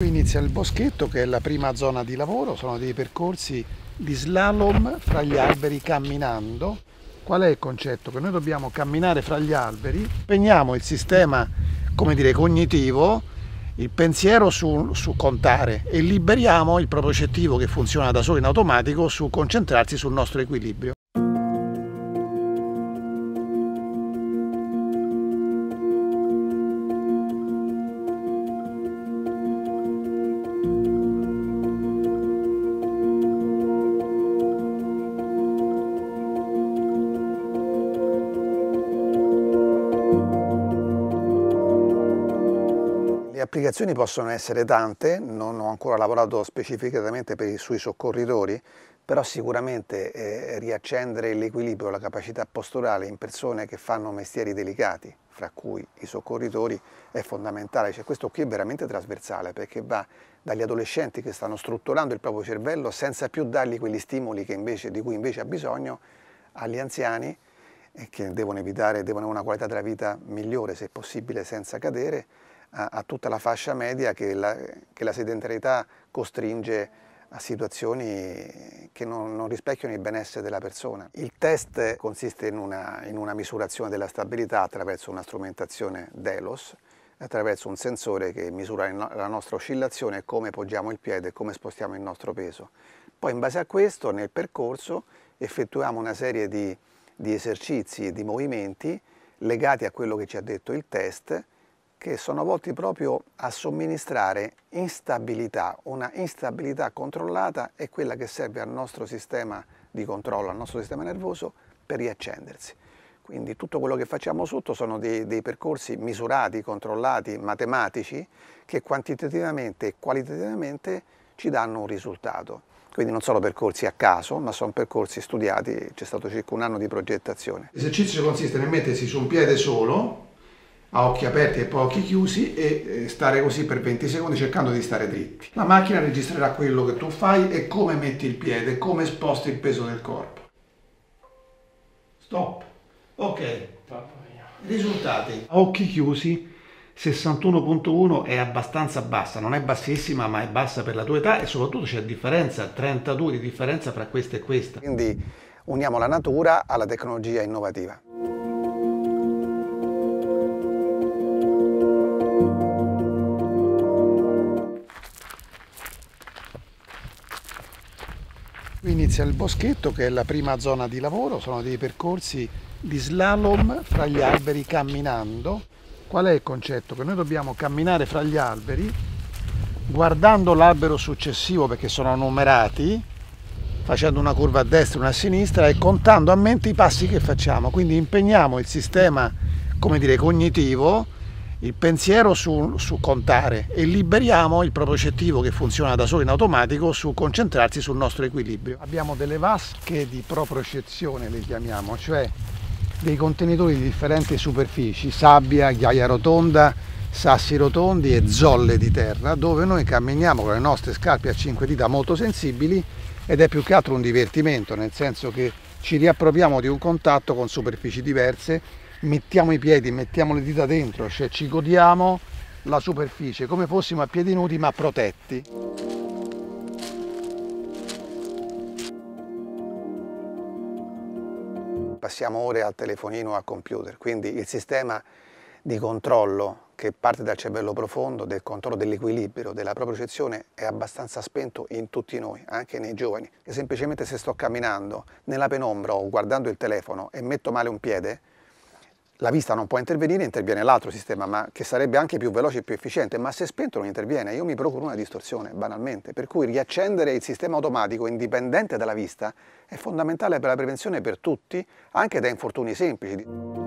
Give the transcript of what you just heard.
Qui inizia il boschetto che è la prima zona di lavoro, sono dei percorsi di slalom fra gli alberi camminando. Qual è il concetto? Che noi dobbiamo camminare fra gli alberi, impegniamo il sistema dire, cognitivo, il pensiero su, su, contare e liberiamo il proprio cettivo che funziona da solo in automatico su concentrarsi sul nostro equilibrio. applicazioni possono essere tante, non ho ancora lavorato specificatamente per, sui soccorritori, però sicuramente eh, riaccendere l'equilibrio, la capacità posturale in persone che fanno mestieri delicati, fra cui i soccorritori, è fondamentale. Cioè, questo qui è veramente trasversale perché va dagli adolescenti che stanno strutturando il proprio cervello senza più dargli quegli stimoli invece, di cui invece ha bisogno, agli anziani che devono evitare, devono avere una qualità della vita migliore se possibile senza cadere, a, a tutta la fascia media che la, che la, sedentarietà costringe a situazioni che non, non, rispecchiano il benessere della persona. Il test consiste in una, in una misurazione della stabilità attraverso una strumentazione DELOS, attraverso un sensore che misura la nostra oscillazione, come poggiamo il piede, come spostiamo il nostro peso. Poi in base a questo nel percorso effettuiamo una serie di, di esercizi e di movimenti legati a quello che ci ha detto il test che sono volti proprio a somministrare instabilità, una instabilità controllata è quella che serve al nostro sistema di controllo, al nostro sistema nervoso per riaccendersi. Quindi tutto quello che facciamo sotto sono dei, dei percorsi misurati, controllati, matematici, che quantitativamente e qualitativamente ci danno un risultato. Quindi non sono percorsi a caso, ma sono percorsi studiati, c'è stato circa un anno di progettazione. L'esercizio consiste nel mettersi su un piede solo, a occhi aperti e poi occhi chiusi e stare così per 20 secondi cercando di stare dritti. La macchina registrerà quello che tu fai e come metti il piede, come sposti il peso del corpo. Stop. Ok. Risultati. A occhi chiusi 61.1 è abbastanza bassa, non è bassissima ma è bassa per la tua età e soprattutto c'è differenza, 32 di differenza fra questa e questa. Quindi uniamo la natura alla tecnologia innovativa. Qui inizia il boschetto che è la prima zona di lavoro, sono dei percorsi di slalom fra gli alberi camminando. Qual è il concetto? Che noi dobbiamo camminare fra gli alberi guardando l'albero successivo perché sono numerati, facendo una curva a destra e una a sinistra e contando a mente i passi che facciamo. Quindi impegniamo il sistema, come dire, cognitivo il pensiero su, su, contare e liberiamo il proprio cettivo che funziona da solo in automatico su concentrarsi sul nostro equilibrio. Abbiamo delle vasche di propriocezione, le chiamiamo, cioè dei contenitori di differenti superfici, sabbia, ghiaia rotonda, sassi rotondi e zolle di terra, dove noi camminiamo con le nostre scarpe a 5 dita molto sensibili ed è più che altro un divertimento, nel senso che ci riappropriamo di un contatto con superfici diverse mettiamo i piedi, mettiamo le dita dentro, cioè ci godiamo la superficie come fossimo a piedi nudi ma protetti. Passiamo ore al telefonino o al computer, quindi il sistema di controllo che parte dal cervello profondo, del controllo dell'equilibrio, della propriocezione, è abbastanza spento in tutti noi, anche nei giovani. E semplicemente se sto camminando nella penombra o guardando il telefono e metto male un piede, la vista non può intervenire, interviene l'altro sistema, ma che sarebbe anche più veloce e più efficiente, ma se spento non interviene, io mi procuro una distorsione, banalmente. Per cui riaccendere il sistema automatico indipendente dalla vista è fondamentale per la prevenzione per tutti, anche da infortuni semplici.